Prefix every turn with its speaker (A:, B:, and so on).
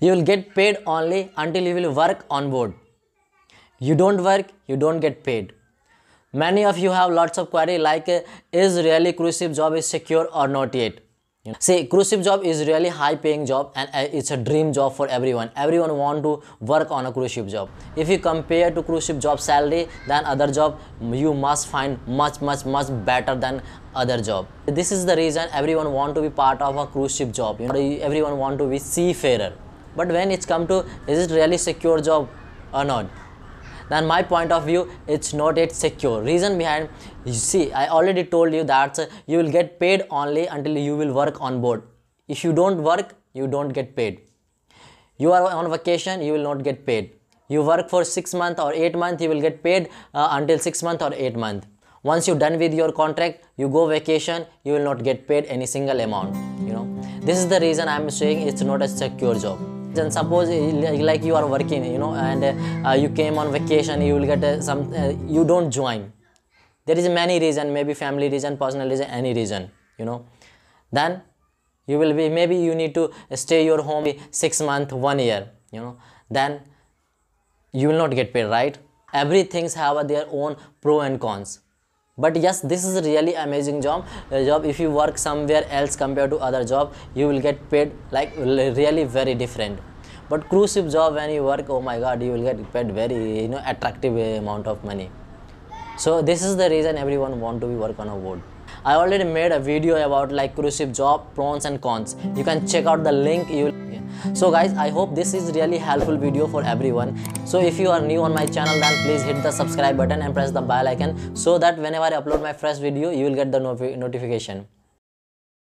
A: you will get paid only until you will work on board you don't work you don't get paid many of you have lots of query like is really cruise ship job is secure or not yet you know, see cruise ship job is really high paying job and uh, it's a dream job for everyone everyone want to work on a cruise ship job if you compare to cruise ship job salary than other job you must find much much much better than other job this is the reason everyone want to be part of a cruise ship job you know everyone want to be seafarer but when it's come to is it really secure job or not then my point of view it's not yet secure reason behind you see i already told you that you will get paid only until you will work on board if you don't work you don't get paid you are on vacation you will not get paid you work for 6 month or 8 month you will get paid uh, until 6 month or 8 month once you're done with your contract you go vacation you will not get paid any single amount you know this is the reason i'm saying it's not a secure job then suppose eh, like you are working you know and uh, you came on vacation you will get uh, some uh, you don't join there is many reason maybe family reason personal reason any reason you know then you will be maybe you need to stay your home six month one year you know then you will not get paid right everything's have their own pro and cons but yes this is really amazing job uh, job if you work somewhere else compared to other job you will get paid like really very different but cruise ship job when you work oh my god you will get paid very you know attractive amount of money so this is the reason everyone want to be work on a boat I already made a video about like cruise ship job pros and cons. You can check out the link. You so guys i hope this is really helpful video for everyone so if you are new on my channel then please hit the subscribe button and press the bell icon so that whenever i upload my fresh video you will get the notification